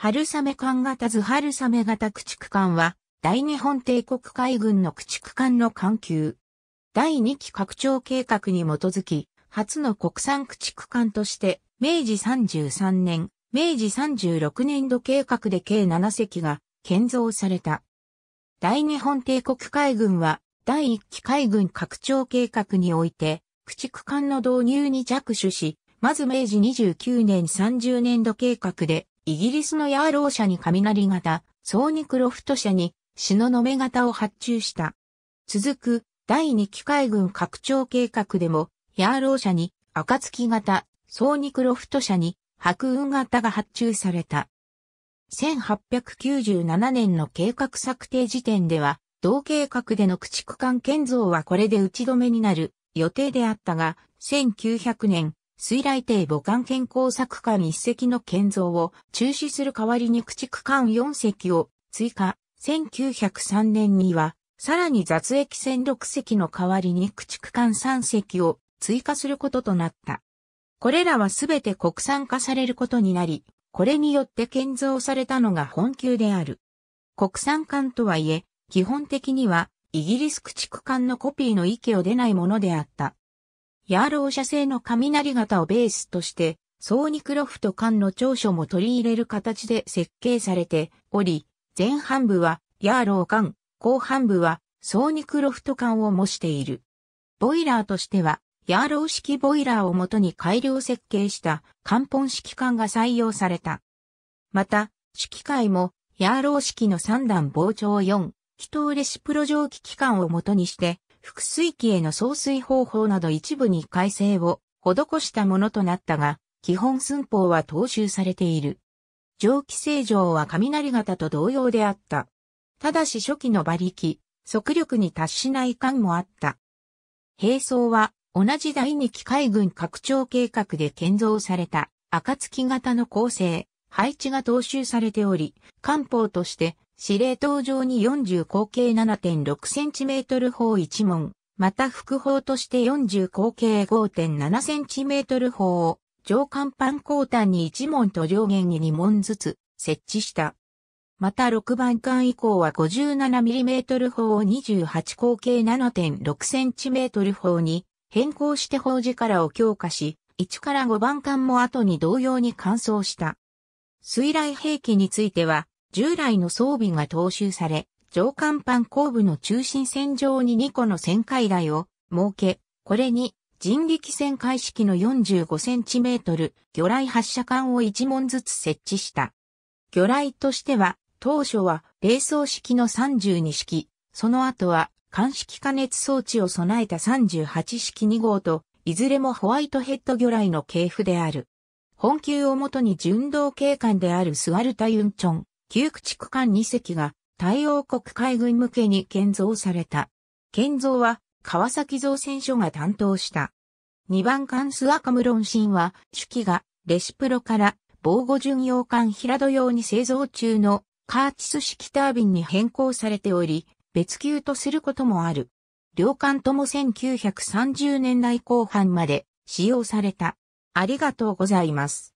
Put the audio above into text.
春雨艦型図春雨型駆逐艦は、大日本帝国海軍の駆逐艦の艦級。第2期拡張計画に基づき、初の国産駆逐艦として、明治33年、明治36年度計画で計7隻が建造された。大日本帝国海軍は、第1期海軍拡張計画において、駆逐艦の導入に着手し、まず明治29年30年度計画でイギリスのヤーロー社に雷型、ソーニクロフト社に、東雲型を発注した。続く、第2機械軍拡張計画でも、ヤーロー社に、暁型、ソーニクロフト社に、白雲型が発注された。1897年の計画策定時点では、同計画での駆逐艦建造はこれで打ち止めになる予定であったが、1900年、水雷艇母艦健康作艦一隻の建造を中止する代わりに駆逐艦4隻を追加。1903年には、さらに雑液船6隻の代わりに駆逐艦3隻を追加することとなった。これらはすべて国産化されることになり、これによって建造されたのが本級である。国産艦とはいえ、基本的にはイギリス駆逐艦のコピーの域を出ないものであった。ヤーロー社製の雷型をベースとして、ソーニクロフト管の長所も取り入れる形で設計されており、前半部はヤーロー管、後半部はソーニクロフト管を模している。ボイラーとしては、ヤーロー式ボイラーをもとに改良設計した艦本式管が採用された。また、式会もヤーロー式の3段膨張4、気筒レシプロ蒸気機関をもとにして腹水器への送水方法など一部に改正を施したものとなったが、基本寸法は踏襲されている。蒸気正常は雷型と同様であった。ただし初期の馬力、速力に達しない感もあった。兵装は同じ第二機海軍拡張計画で建造された暁型の構成、配置が踏襲されており、官報として司令塔上に40口径 7.6cm 砲1門、また副砲として40口径 5.7cm 砲を上甲板後端に1門と上限に2門ずつ設置した。また6番艦以降は 57mm 砲を28口径 7.6cm 砲に変更して砲力を強化し、1から5番艦も後に同様に乾燥した。水雷兵器については、従来の装備が踏襲され、上甲板後部の中心線上に2個の旋回台を設け、これに人力旋回式の 45cm 魚雷発射管を1門ずつ設置した。魚雷としては、当初は冷装式の32式、その後は艦式加熱装置を備えた38式2号と、いずれもホワイトヘッド魚雷の系譜である。本級をもとに巡道警官であるスワルタ・ユンチョン、旧駆逐艦2隻が太陽国海軍向けに建造された。建造は川崎造船所が担当した。2番艦スアカムロンシンは主機がレシプロから防護巡洋艦平戸用に製造中のカーチス式タービンに変更されており、別級とすることもある。両艦とも1930年代後半まで使用された。ありがとうございます。